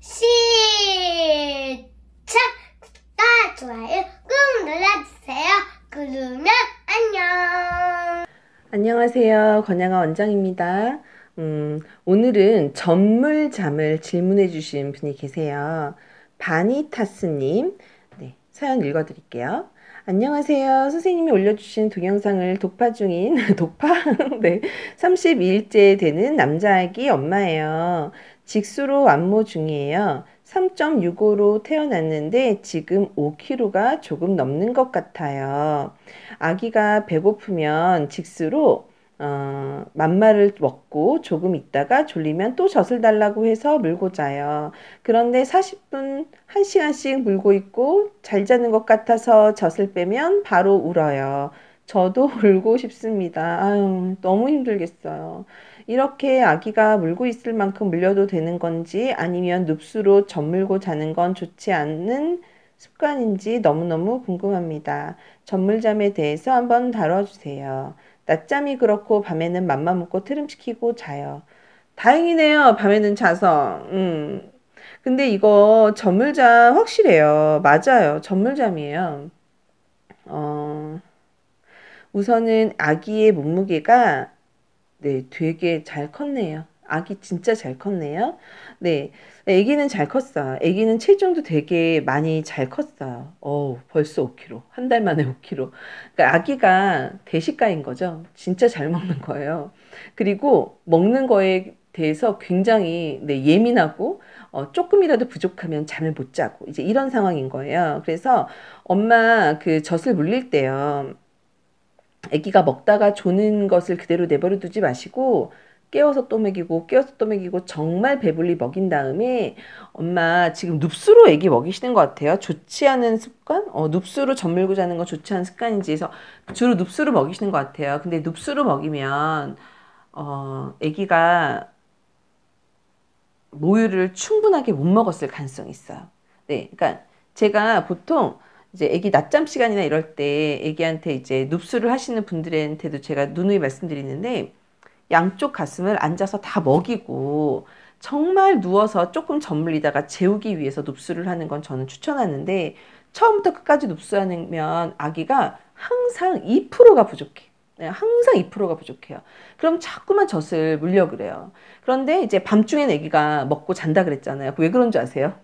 시작! 구독과 좋아요 꾹 눌러주세요. 그러면 안녕! 안녕하세요. 권양아 원장입니다. 음, 오늘은 전물잠을 질문해 주신 분이 계세요. 바니타스님 네, 사연 읽어드릴게요. 안녕하세요. 선생님이 올려주신 동영상을 독파 중인, 독파? 네. 32일째 되는 남자아기 엄마예요. 직수로 안모 중이에요. 3.65로 태어났는데 지금 5kg가 조금 넘는 것 같아요. 아기가 배고프면 직수로 어, 만마를 먹고 조금 있다가 졸리면 또 젖을 달라고 해서 물고 자요. 그런데 40분, 1시간씩 물고 있고 잘 자는 것 같아서 젖을 빼면 바로 울어요. 저도 울고 싶습니다. 아유, 너무 힘들겠어요. 이렇게 아기가 물고 있을 만큼 물려도 되는 건지 아니면 눕수로 젖물고 자는 건 좋지 않는 습관인지 너무너무 궁금합니다. 젖물잠에 대해서 한번 다뤄주세요. 낮잠이 그렇고 밤에는 맘만 먹고 트림시키고 자요. 다행이네요. 밤에는 자서. 음. 근데 이거 전물잠 확실해요. 맞아요. 전물잠이에요. 어. 우선은 아기의 몸무게가 네, 되게 잘 컸네요. 아기 진짜 잘 컸네요. 네. 아기는 잘 컸어요. 아기는 체중도 되게 많이 잘 컸어요. 어 벌써 5kg. 한 달 만에 5kg. 그러니까 아기가 대식가인 거죠. 진짜 잘 먹는 거예요. 그리고 먹는 거에 대해서 굉장히 네, 예민하고 어, 조금이라도 부족하면 잠을 못 자고 이제 이런 상황인 거예요. 그래서 엄마 그 젖을 물릴 때요. 아기가 먹다가 조는 것을 그대로 내버려 두지 마시고 깨워서 또 먹이고 깨워서 또 먹이고 정말 배불리 먹인 다음에 엄마 지금 눕수로 애기 먹이시는 것 같아요. 좋지 않은 습관? 어, 눕수로 젖물고 자는 건 좋지 않은 습관인지 해서 주로 눕수로 먹이시는 것 같아요. 근데 눕수로 먹이면 어, 애기가 모유를 충분하게 못 먹었을 가능성이 있어요. 네, 그러니까 제가 보통 이제 애기 낮잠 시간이나 이럴 때 애기한테 이제 눕수를 하시는 분들한테도 제가 누누이 말씀드리는데 양쪽 가슴을 앉아서 다 먹이고 정말 누워서 조금 전물리다가 재우기 위해서 눕수를 하는 건 저는 추천하는데 처음부터 끝까지 눕수하면 아기가 항상 2%가 부족해. 네, 항상 2%가 부족해요. 그럼 자꾸만 젖을 물려 그래요. 그런데 이제 밤중엔 아기가 먹고 잔다 그랬잖아요. 왜 그런 줄 아세요?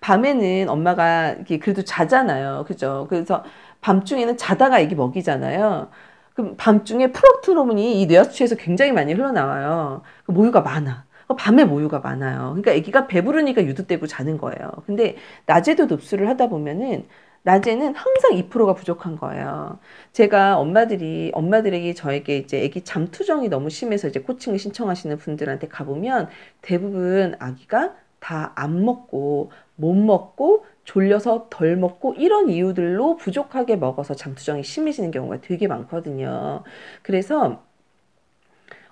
밤에는 엄마가 그래도 자잖아요. 그죠? 그래서 밤중에는 자다가 아기 먹이잖아요. 그럼 밤중에 프로트로몬이 이 뇌하수체에서 굉장히 많이 흘러나와요. 그 모유가 많아. 그 밤에 모유가 많아요. 그러니까 아기가 배부르니까 유두대고 자는 거예요. 근데 낮에도 흡수를 하다 보면은 낮에는 항상 2%가 부족한 거예요. 제가 엄마들이 엄마들에게 저에게 이제 아기 잠투정이 너무 심해서 이제 코칭을 신청하시는 분들한테 가보면 대부분 아기가 다안 먹고 못 먹고 졸려서 덜 먹고 이런 이유들로 부족하게 먹어서 장투정이 심해지는 경우가 되게 많거든요. 그래서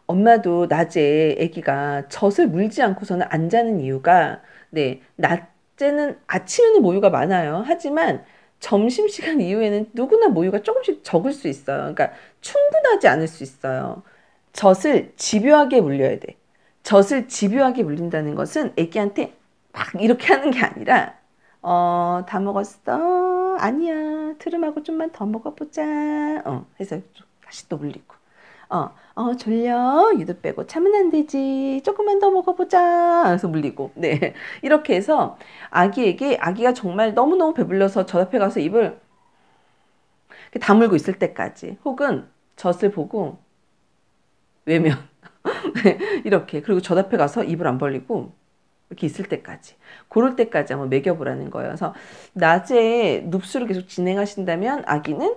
엄마도 낮에 아기가 젖을 물지 않고서는 안 자는 이유가 네 낮에는 아침에는 모유가 많아요. 하지만 점심시간 이후에는 누구나 모유가 조금씩 적을 수 있어요. 그러니까 충분하지 않을 수 있어요. 젖을 집요하게 물려야 돼. 젖을 집요하게 물린다는 것은 애기한테 막 이렇게 하는 게 아니라 어, 다 먹었어. 아니야. 트름하고 좀만 더 먹어보자. 어, 해서 다시 또 물리고. 어, 어, 졸려. 유도 빼고 참은 안 되지. 조금만 더 먹어보자. 해서 물리고. 네. 이렇게 해서 아기에게, 아기가 정말 너무너무 배불러서 저 앞에 가서 입을 다물고 있을 때까지 혹은 젖을 보고 외면. 이렇게 그리고 저 앞에 가서 입을 안 벌리고 이렇게 있을 때까지 고럴 때까지 한번 매겨보라는 거예요. 그래서 낮에 눕수를 계속 진행하신다면 아기는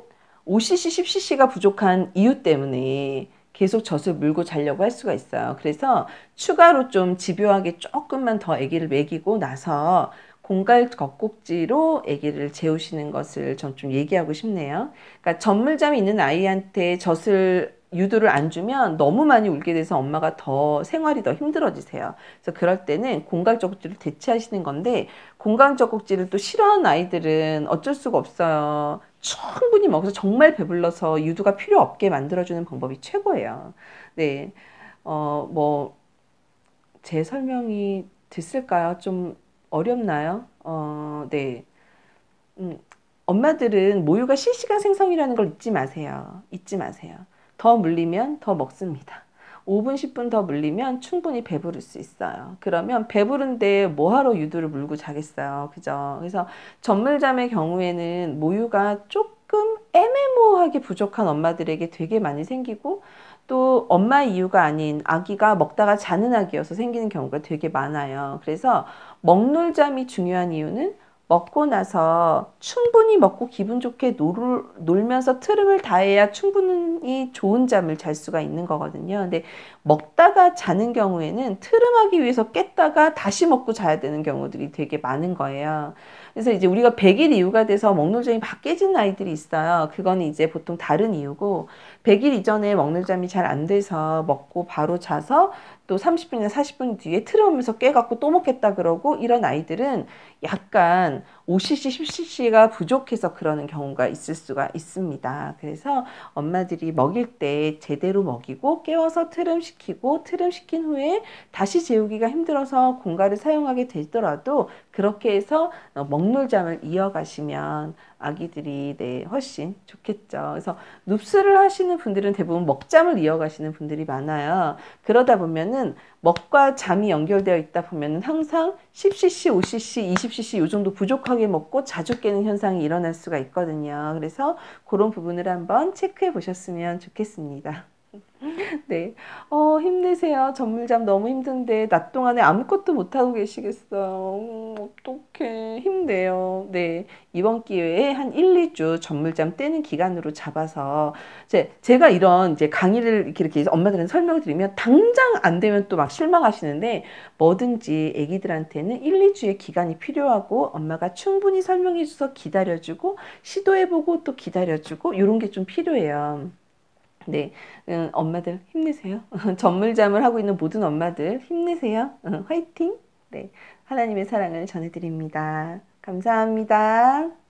5cc, 10cc가 부족한 이유 때문에 계속 젖을 물고 자려고 할 수가 있어요. 그래서 추가로 좀 집요하게 조금만 더 아기를 먹이고 나서 공갈 젖꼭지로 아기를 재우시는 것을 전 좀 얘기하고 싶네요. 그러니까 전물잠이 있는 아이한테 젖을 유두를안 주면 너무 많이 울게 돼서 엄마가 더 생활이 더 힘들어지세요. 그래서 그럴 때는 공강젖꼭지를 대체하시는 건데 공강젖꼭지를 또 싫어하는 아이들은 어쩔 수가 없어요. 충분히 먹어서 정말 배불러서 유두가 필요 없게 만들어주는 방법이 최고예요. 네, 어, 뭐, 제 설명이 됐을까요? 좀 어렵나요? 어, 네. 음, 엄마들은 모유가 실시간 생성이라는 걸 잊지 마세요. 잊지 마세요. 더 물리면 더 먹습니다. 5분, 10분 더 물리면 충분히 배부를 수 있어요. 그러면 배부른데 뭐하러 유두를 물고 자겠어요. 그죠? 그래서 전물잠의 경우에는 모유가 조금 애매모호하게 부족한 엄마들에게 되게 많이 생기고 또 엄마 이유가 아닌 아기가 먹다가 자는 아기여서 생기는 경우가 되게 많아요. 그래서 먹놀잠이 중요한 이유는 먹고 나서 충분히 먹고 기분 좋게 놀, 놀면서 트름을 다해야 충분히 좋은 잠을 잘 수가 있는 거거든요. 근데 먹다가 자는 경우에는 트름하기 위해서 깼다가 다시 먹고 자야 되는 경우들이 되게 많은 거예요. 그래서 이제 우리가 100일 이후가 돼서 먹놀점이 바뀌진 아이들이 있어요. 그건 이제 보통 다른 이유고 100일 이전에 먹놀잠이잘 안 돼서 먹고 바로 자서 또 30분이나 40분 뒤에 틀어오면서 깨갖고 또 먹겠다 그러고 이런 아이들은 약간 5cc, 10cc가 부족해서 그러는 경우가 있을 수가 있습니다. 그래서 엄마들이 먹일 때 제대로 먹이고 깨워서 트름시키고 트름시킨 후에 다시 재우기가 힘들어서 공가를 사용하게 되더라도 그렇게 해서 먹 먹물잠을 이어가시면 아기들이 네, 훨씬 좋겠죠. 그래서 눕스를 하시는 분들은 대부분 먹잠을 이어가시는 분들이 많아요. 그러다 보면은 먹과 잠이 연결되어 있다 보면은 항상 10cc, 5cc, 20cc 요 정도 부족하게 먹고 자주 깨는 현상이 일어날 수가 있거든요. 그래서 그런 부분을 한번 체크해 보셨으면 좋겠습니다. 네. 어, 힘내세요. 전물잠 너무 힘든데, 낮 동안에 아무것도 못하고 계시겠어요. 음, 어떡해. 힘내요. 네. 이번 기회에 한 1, 2주 전물잠 떼는 기간으로 잡아서, 제, 제가 이런 이제 강의를 이렇게, 엄마들한테 설명을 드리면, 당장 안 되면 또 막 실망하시는데, 뭐든지 애기들한테는 1, 2주의 기간이 필요하고, 엄마가 충분히 설명해줘서 기다려주고, 시도해보고 또 기다려주고, 요런게 좀 필요해요. 네, 음, 엄마들 힘내세요. 전물잠을 하고 있는 모든 엄마들 힘내세요. 어, 화이팅! 네, 하나님의 사랑을 전해드립니다. 감사합니다.